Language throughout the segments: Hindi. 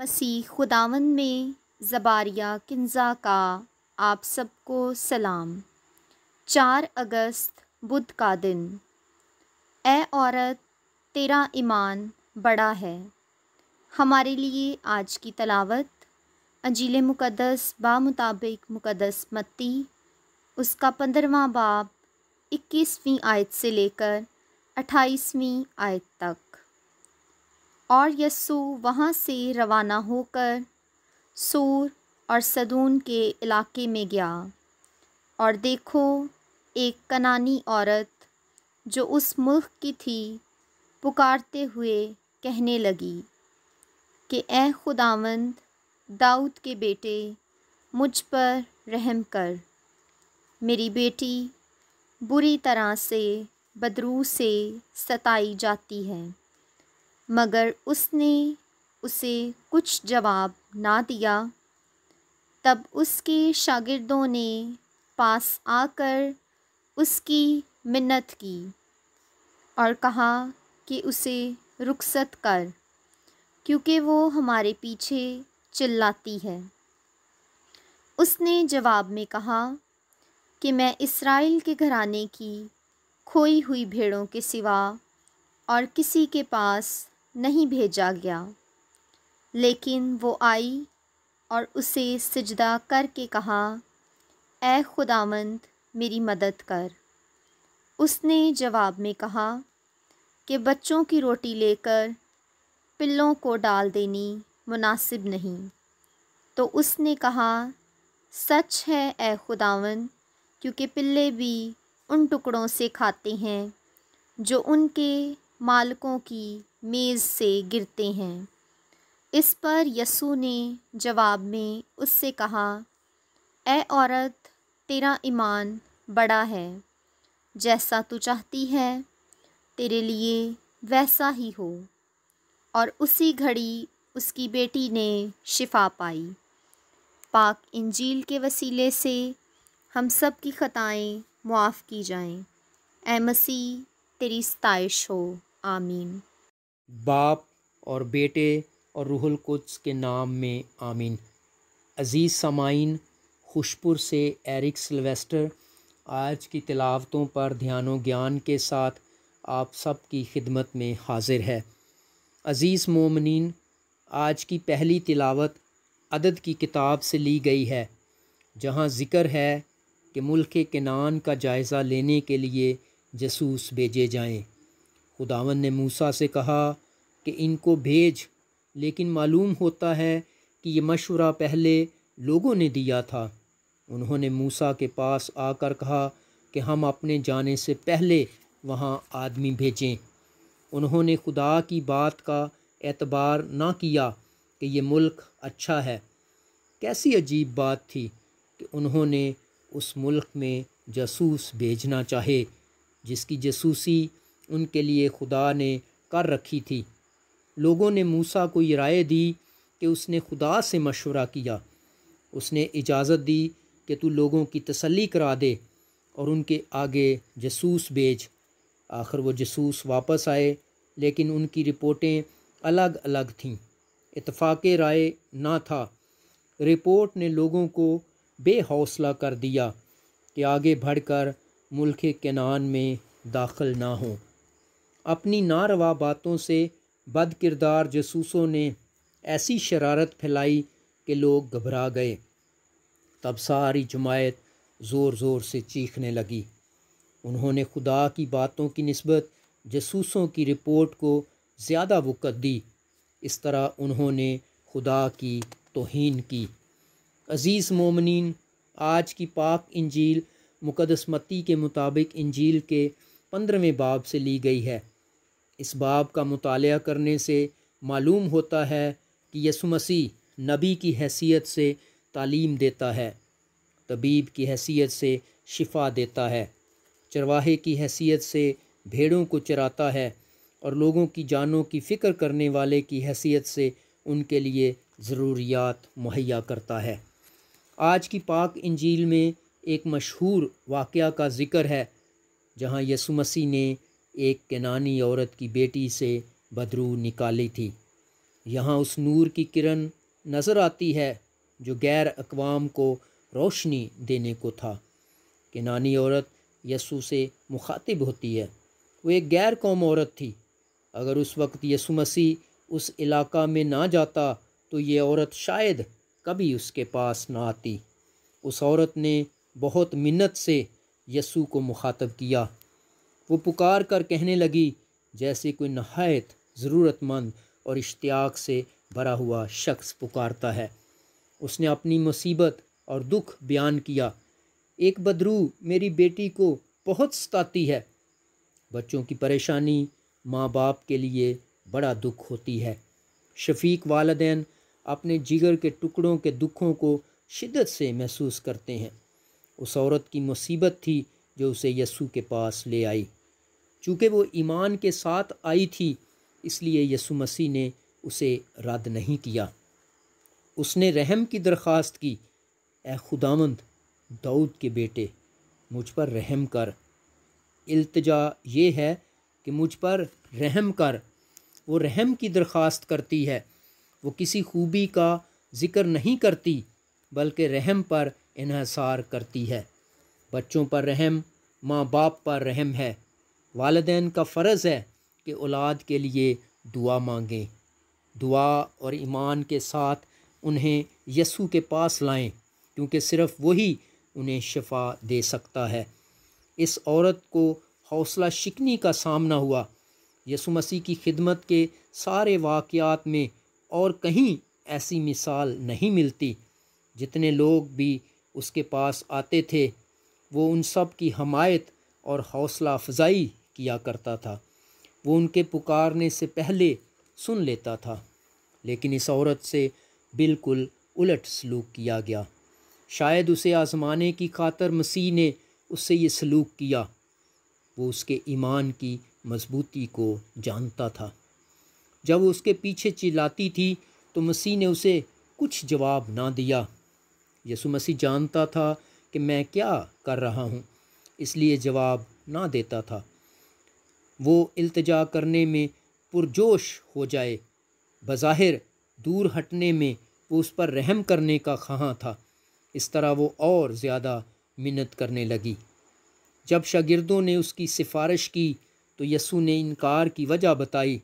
मसीह खुदावन में जबारिया किन्ज़ा का आप सबको सलाम चार अगस्त बुध का दिन ए औरत तेरा ईमान बड़ा है हमारे लिए आज की तलावत अंजील मुकदस बामुताबिक मुकदस मत्ती उसका पंद्रवा बाब इक्कीसवीं आयत से लेकर अट्ठाईसवीं आयत तक और यस्सु वहाँ से रवाना होकर सूर और सदून के इलाके में गया और देखो एक कनानी औरत जो उस मुल्क की थी पुकारते हुए कहने लगी कि ए खुदावंद दाऊद के बेटे मुझ पर रहम कर मेरी बेटी बुरी तरह से बदरू से सताई जाती है मगर उसने उसे कुछ जवाब ना दिया तब उसके शागिर्दों ने पास आकर उसकी मिन्नत की और कहा कि उसे रुखसत कर क्योंकि वो हमारे पीछे चिल्लाती है उसने जवाब में कहा कि मैं इसराइल के घराने की खोई हुई भेड़ों के सिवा और किसी के पास नहीं भेजा गया लेकिन वो आई और उसे सजदा करके कहा ए खुदामंद मेरी मदद कर उसने जवाब में कहा कि बच्चों की रोटी लेकर पिल्लों को डाल देनी मुनासिब नहीं तो उसने कहा सच है ए खुदावन क्योंकि पिल्ले भी उन टुकड़ों से खाते हैं जो उनके मालकों की मेज़ से गिरते हैं इस पर यसु ने जवाब में उससे कहा ए औरत तेरा ईमान बड़ा है जैसा तू चाहती है तेरे लिए वैसा ही हो और उसी घड़ी उसकी बेटी ने शिफा पाई पाक इंजील के वसीले से हम सब की ख़ताएँ मुआफ़ की जाएं ए मसीह तेरी स्ताइश हो आमीन बाप और बेटे और रूहुल कुछ के नाम में आमीन अज़ीज़ समाइन खुशपुर से एरिक सिल्वेस्टर आज की तिलावतों पर ध्यानो ज्ञान के साथ आप सब की खिदमत में हाजिर है अज़ीज़ मोमिन आज की पहली तिलावत अदद की किताब से ली गई है जहाँ ज़िक्र है कि मुल्क के नान का जायज़ा लेने के लिए जसूस भेजे जाएं खुदावन ने मूसा से कहा कि इनको भेज लेकिन मालूम होता है कि ये मशवरा पहले लोगों ने दिया था उन्होंने मूसा के पास आकर कहा कि हम अपने जाने से पहले वहाँ आदमी भेजें उन्होंने खुदा की बात का एतबार ना किया कि ये मुल्क अच्छा है कैसी अजीब बात थी कि उन्होंने उस मुल्क में जासूस भेजना चाहे जिसकी जसूसी उनके लिए खुदा ने कर रखी थी लोगों ने मूसा को ये राय दी कि उसने खुदा से मशवरा किया उसने इजाज़त दी कि तू लोगों की तसल्ली करा दे और उनके आगे जसूस भेज आखिर वो जसूस वापस आए लेकिन उनकी रिपोर्टें अलग अलग थीं इतफ़ाक़ राय ना था रिपोर्ट ने लोगों को बेहौसला कर दिया कि आगे बढ़कर मुल्क नान में दाखिल ना हों अपनी नारवा बातों से बद किरदार जसूसों ने ऐसी शरारत फैलाई कि लोग घबरा गए तब सारी जमायत ज़ोर ज़ोर से चीखने लगी उन्होंने खुदा की बातों की नस्बत जसूसों की रिपोर्ट को ज़्यादा वक़्त दी इस तरह उन्होंने खुदा की तोहन की अज़ीज़ मोमिन आज की पाक इंजील मुकदसमती के मुताबिक इंजील के पंद्रहवें बाब से ली गई है इस बाब का मताल करने से मालूम होता है कि यसु मसीह नबी की हैसियत से तालीम देता है तबीब की हैसियत से शिफा देता है चरवाहे की हैसियत से भेड़ों को चराता है और लोगों की जानों की फ़िक्र करने वाले की हैसियत से उनके लिए ज़रूरियात मुहैया करता है आज की पाक इंजील में एक मशहूर वाक़ का ज़िक्र है जहाँ यसु मसीह ने एक केनानी औरत की बेटी से बदरू निकाली थी यहाँ उस नूर की किरण नज़र आती है जो गैर अकवाम को रोशनी देने को था किनानी औरत यसु से मुखातिब होती है वो एक गैर कौम औरत थी अगर उस वक्त यसु मसीह उस इलाका में ना जाता तो ये औरत शायद कभी उसके पास ना आती उस औरत ने बहुत मिन्नत से यसु को मुखातब किया वो पुकार कर कहने लगी जैसे कोई नहायत ज़रूरतमंद और इश्तियाक से भरा हुआ शख्स पुकारता है उसने अपनी मुसीबत और दुख बयान किया एक बदरू मेरी बेटी को बहुत सताती है बच्चों की परेशानी माँ बाप के लिए बड़ा दुख होती है शफीक वालदेन अपने जिगर के टुकड़ों के दुखों को शिद्दत से महसूस करते हैं उस औरत की मुसीबत थी जो उसे यसू के पास ले आई चूँकि वो ईमान के साथ आई थी इसलिए यसु मसीह ने उसे रद्द नहीं किया उसने रहम की दरख्वास्त की ए खुदामंद दाऊद के बेटे मुझ पर रहम कर इल्तजा ये है कि मुझ पर रहम कर वो रहम की दरख्वास्त करती है वो किसी खूबी का ज़िक्र नहीं करती बल्कि रहम पर इन्हसार करती है बच्चों पर रहम माँ बाप पर रहम है वालदेन का फ़र्ज़ है कि औलाद के लिए दुआ मांगें दुआ और ईमान के साथ उन्हें यसु के पास लाएं क्योंकि सिर्फ़ वही उन्हें शफा दे सकता है इस औरत को हौसला शिकनी का सामना हुआ यसु मसीह की खिदमत के सारे वाक़ात में और कहीं ऐसी मिसाल नहीं मिलती जितने लोग भी उसके पास आते थे वो उन सब की हमायत और हौसला अफजाई किया करता था वो उनके पुकारने से पहले सुन लेता था लेकिन इस औरत से बिल्कुल उलट सलूक किया गया शायद उसे आजमाने की खातर मसीह ने उससे ये सलूक किया वो उसके ईमान की मजबूती को जानता था जब वो उसके पीछे चिल्लाती थी तो मसीह ने उसे कुछ जवाब ना दिया यसु मसीह जानता था कि मैं क्या कर रहा हूँ इसलिए जवाब ना देता था वो अल्तजा करने में पुरजोश हो जाए बज़ाहिर दूर हटने में वो उस पर रहम करने का ख़ां था इस तरह वो और ज़्यादा मिन्नत करने लगी जब शागिर्दों ने उसकी सिफारिश की तो यसु ने इनकार की वजह बताई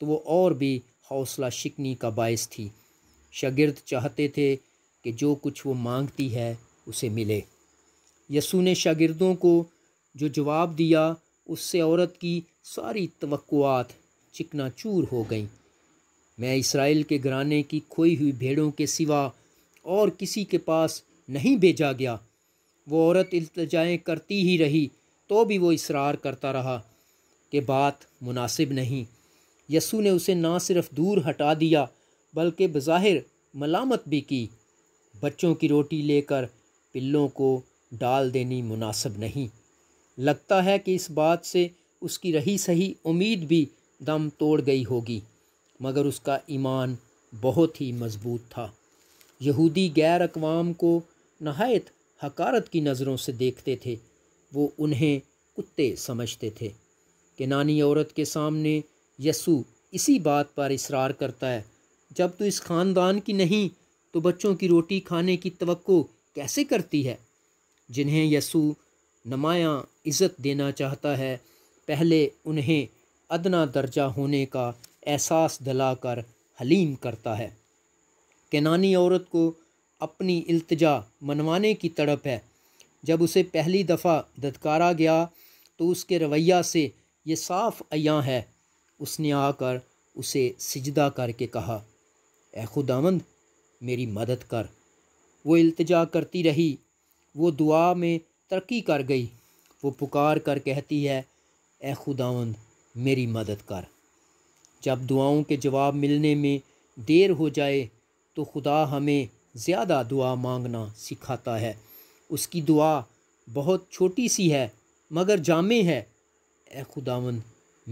तो वो और भी हौसला शिकनी का बायस थी शागिर्द चाहते थे कि जो कुछ वो मांगती है उसे मिले यसु ने शागिर्दों को जो जवाब दिया उससे औरत की सारी चिकना चूर हो गई मैं इसराइल के घराने की खोई हुई भेड़ों के सिवा और किसी के पास नहीं भेजा गया वो औरत इल्तजाएँ करती ही रही तो भी वो इसरार करता रहा कि बात मुनासिब नहीं यसू ने उसे ना सिर्फ दूर हटा दिया बल्कि बज़ाहिर मलामत भी की बच्चों की रोटी लेकर पिल्लों को डाल देनी मुनासिब नहीं लगता है कि इस बात से उसकी रही सही उम्मीद भी दम तोड़ गई होगी मगर उसका ईमान बहुत ही मजबूत था यहूदी गैर अकवाम को नहायत हकारत की नज़रों से देखते थे वो उन्हें कुत्ते समझते थे कि नानी औरत के सामने यसु इसी बात पर इसरार करता है जब तो इस ख़ानदान की नहीं तो बच्चों की रोटी खाने की तवक्को कैसे करती है जिन्हें यसु नमाया इज़्ज़त देना चाहता है पहले उन्हें अदना दर्जा होने का एहसास दिलाकर हलीम करता है केनानी औरत को अपनी अल्तजा मनवाने की तड़प है जब उसे पहली दफ़ा दत्कारा गया तो उसके रवैया से ये साफ अयाँ है उसने आकर उसे सिजदा करके कहा ए खुदामंद मेरी मदद कर वो अल्तजा करती रही वो दुआ में तरक्की कर गई वो पुकार कर कहती है ए खुदावंद मेरी मदद कर जब दुआओं के जवाब मिलने में देर हो जाए तो खुदा हमें ज़्यादा दुआ मांगना सिखाता है उसकी दुआ बहुत छोटी सी है मगर जामे है ए खुदावंद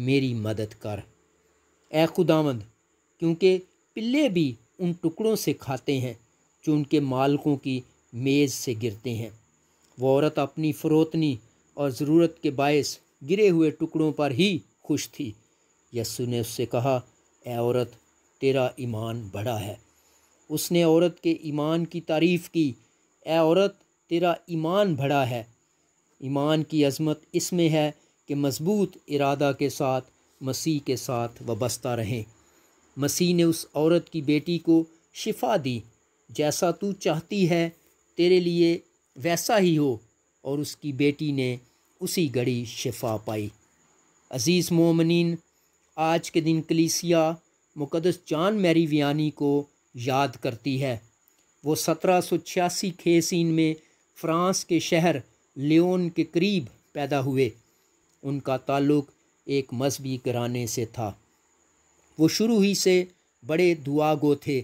मेरी मदद कर ए खुदावंद क्योंकि पिल्ले भी उन टुकड़ों से खाते हैं जो उनके मालकों की मेज़ से गिरते हैं वो औरत अपनी फ़रोतनी और ज़रूरत के बायस गिरे हुए टुकड़ों पर ही खुश थी यस्सु ने उससे कहा ए औरत तेरा ईमान बड़ा है उसने औरत के ईमान की तारीफ़ की ए औरत तेरा ईमान बड़ा है ईमान की अजमत इसमें है कि मजबूत इरादा के साथ मसीह के साथ वबस्ता रहें मसीह ने उस औरत की बेटी को शिफा दी जैसा तू चाहती है तेरे लिए वैसा ही हो और उसकी बेटी ने उसी घड़ी शिफा पाई अज़ीज़ मोमिन आज के दिन कलीसिया मुकदस जान मैरी वियानी को याद करती है वो सत्रह सौ छियासी खेसिन में फ्रांस के शहर लियोन के करीब पैदा हुए उनका ताल्लुक़ एक मजहबी कराने से था वो शुरू ही से बड़े दुआगो थे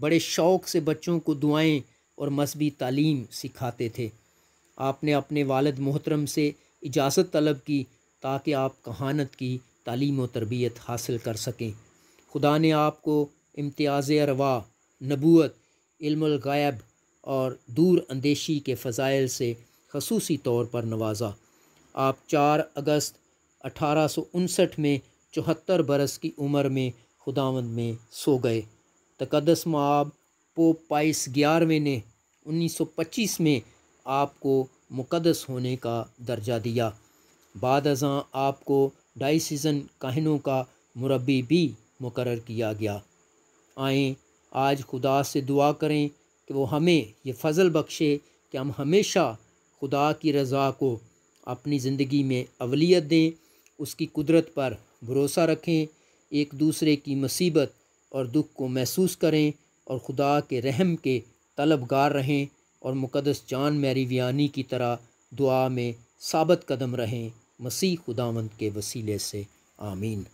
बड़े शौक़ से बच्चों को दुआएं और मजहबी तालीम सिखाते थे आपने अपने वालद मोहतरम से इजाज़त तलब की ताकि आप कहानत की तालीम व तरबियत हासिल कर सकें खुदा ने आपको इम्तियाज़ रवा नबूत इल्मगायब और दूर अंदेशी के फ़ज़ाइल से खसूसी तौर पर नवाजा आप चार अगस्त अठारह सौ उनसठ में चौहत्तर बरस की उम्र में खुदावंद में सो गए तकदस मब पोप पाइस ग्यारहवें ने उन्नीस सौ पच्चीस में आपको मुक़दस होने का दर्जा दिया बाद अजां आपको डाइसिजन कहनों का मुरबी भी मुकर किया गया आएँ आज खुदा से दुआ करें कि वो हमें ये फ़ज़ल बख्शे कि हम हमेशा खुदा की रज़ा को अपनी ज़िंदगी में अवलियत दें उसकी कुदरत पर भरोसा रखें एक दूसरे की मुसीबत और दुख को महसूस करें और खुदा के रहम के तलबगार रहें और मुकदस जान वियानी की तरह दुआ में साबित कदम रहें मसीह खुदावंत के वसीले से आमीन